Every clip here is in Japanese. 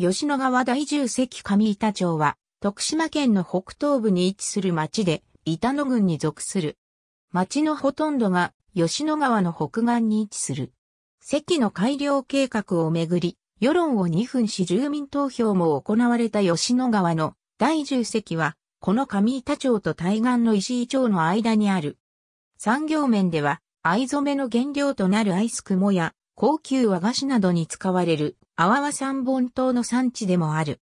吉野川第十関上板町は、徳島県の北東部に位置する町で、板野郡に属する。町のほとんどが吉野川の北岸に位置する。関の改良計画をめぐり、世論を2分し住民投票も行われた吉野川の第十関は、この上板町と対岸の石井町の間にある。産業面では、藍染めの原料となるアイスモや高級和菓子などに使われる阿波は三本島の産地でもある。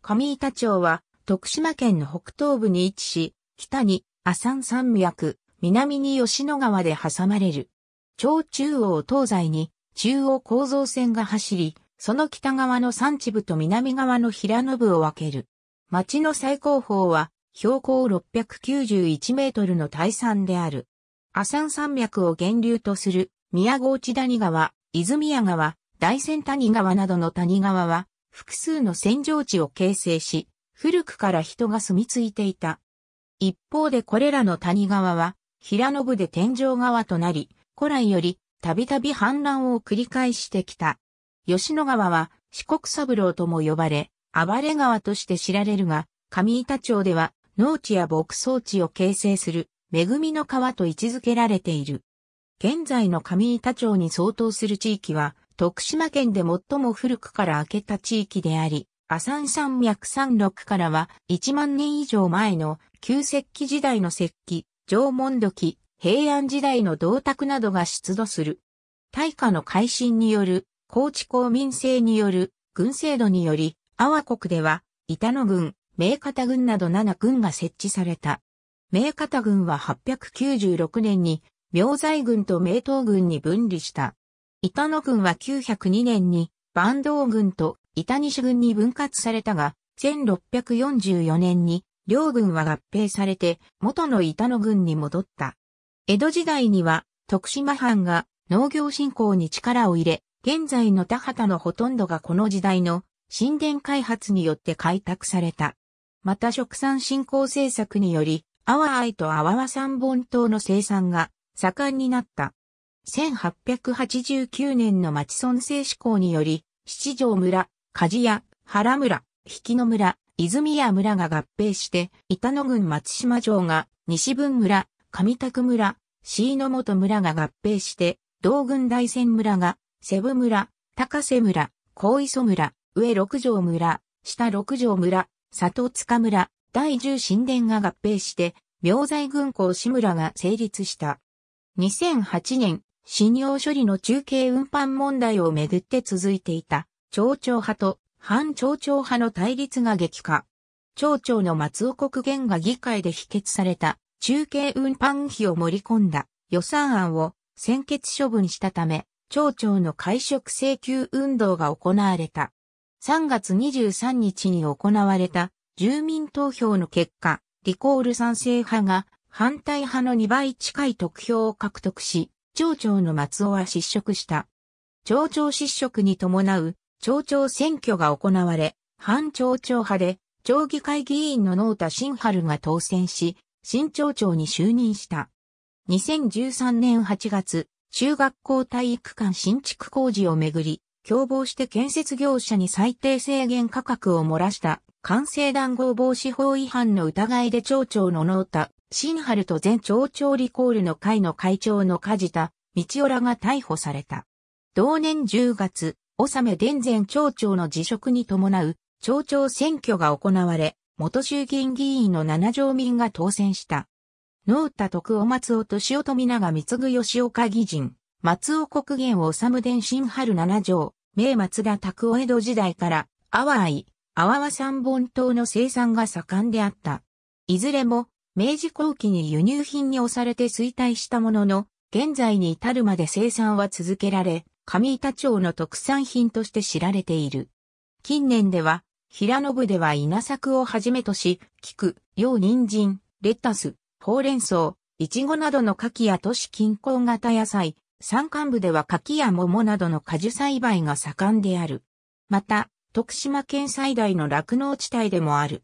上板町は徳島県の北東部に位置し、北に阿山山脈、南に吉野川で挟まれる。町中央東西に中央構造線が走り、その北側の山地部と南側の平野部を分ける。町の最高峰は標高691メートルの大山である。阿山山脈を源流とする宮河内谷川、泉谷川、大仙谷川などの谷川は、複数の扇状地を形成し、古くから人が住み着いていた。一方でこれらの谷川は、平野部で天井川となり、古来より、たびたび氾濫を繰り返してきた。吉野川は、四国三郎とも呼ばれ、暴れ川として知られるが、上板町では、農地や牧草地を形成する、恵みの川と位置づけられている。現在の上板町に相当する地域は、徳島県で最も古くから明けた地域であり、阿山山脈山麓からは1万年以上前の旧石器時代の石器、縄文土器、平安時代の銅鐸などが出土する。大化の改新による、高知公民制による、軍制度により、阿波国では、板野軍、明方軍など7軍が設置された。明方軍は896年に、明財軍と明東軍に分離した。板野軍は902年に坂東軍と板西軍に分割されたが、1644年に両軍は合併されて元の板野軍に戻った。江戸時代には徳島藩が農業振興に力を入れ、現在の田畑のほとんどがこの時代の神殿開発によって開拓された。また食産振興政策により、阿波愛と阿波和三本島の生産が盛んになった。1889年の町村制施行により、七条村、鍛冶屋、原村、引野村、泉屋村が合併して、板野郡松島城が、西文村、上宅村、椎野本村が合併して、道郡大仙村が、瀬部村、高瀬村、高磯村、上六条村、下六条村、里塚村、第十神殿が合併して、明細軍港志村が成立した。2008年、信用処理の中継運搬問題をめぐって続いていた、町長派と反町長派の対立が激化。町長の松尾国元が議会で否決された中継運搬費を盛り込んだ予算案を先決処分したため、町長の解職請求運動が行われた。3月23日に行われた住民投票の結果、リコール賛成派が反対派の2倍近い得票を獲得し、町長の松尾は失職した。町長失職に伴う町長選挙が行われ、反町長派で町議会議員の農田新春が当選し、新町長に就任した。2013年8月、中学校体育館新築工事をめぐり、共謀して建設業者に最低制限価格を漏らした、完成談合防止法違反の疑いで町長の農田新春と前町長リコールの会の会長の梶田、道夫らが逮捕された。同年10月、納め伝前町長の辞職に伴う町長選挙が行われ、元衆議院議員の七条民が当選した。農田徳尾松尾敏夫富永貢吉岡議人、松尾国元を治伝新春七条、名松田拓夫江戸時代から、阿波愛、阿波和三本島の生産が盛んであった。いずれも、明治後期に輸入品に押されて衰退したものの、現在に至るまで生産は続けられ、上板町の特産品として知られている。近年では、平野部では稲作をはじめとし、菊、洋人参、レタス、ほうれん草、いちごなどの牡蠣や都市近郊型野菜、山間部では柿や桃などの果樹栽培が盛んである。また、徳島県最大の酪農地帯でもある。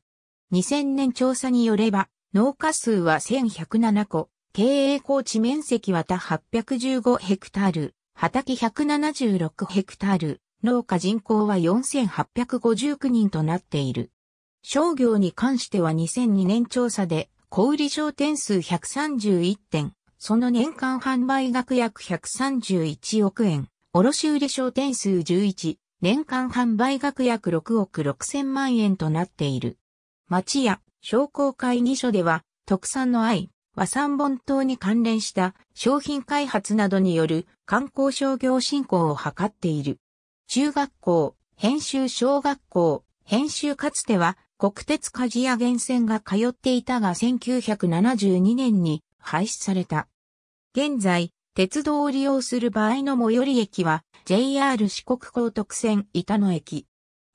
2000年調査によれば、農家数は1107戸、経営高地面積は他815ヘクタール、畑176ヘクタール、農家人口は4859人となっている。商業に関しては2002年調査で、小売商店数131点、その年間販売額約131億円、卸売商店数11、年間販売額約6億6千万円となっている。町や商工会議所では、特産の愛、和三本島に関連した商品開発などによる観光商業振興を図っている。中学校、編集小学校、編集かつては国鉄鍛冶屋源泉が通っていたが1972年に廃止された。現在、鉄道を利用する場合の最寄り駅は JR 四国高徳線板野駅。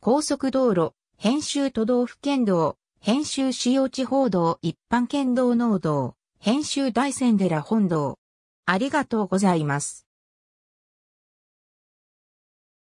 高速道路、編集都道府県道、編集使用地報道一般県道農道、編集大仙寺本道。ありがとうございます。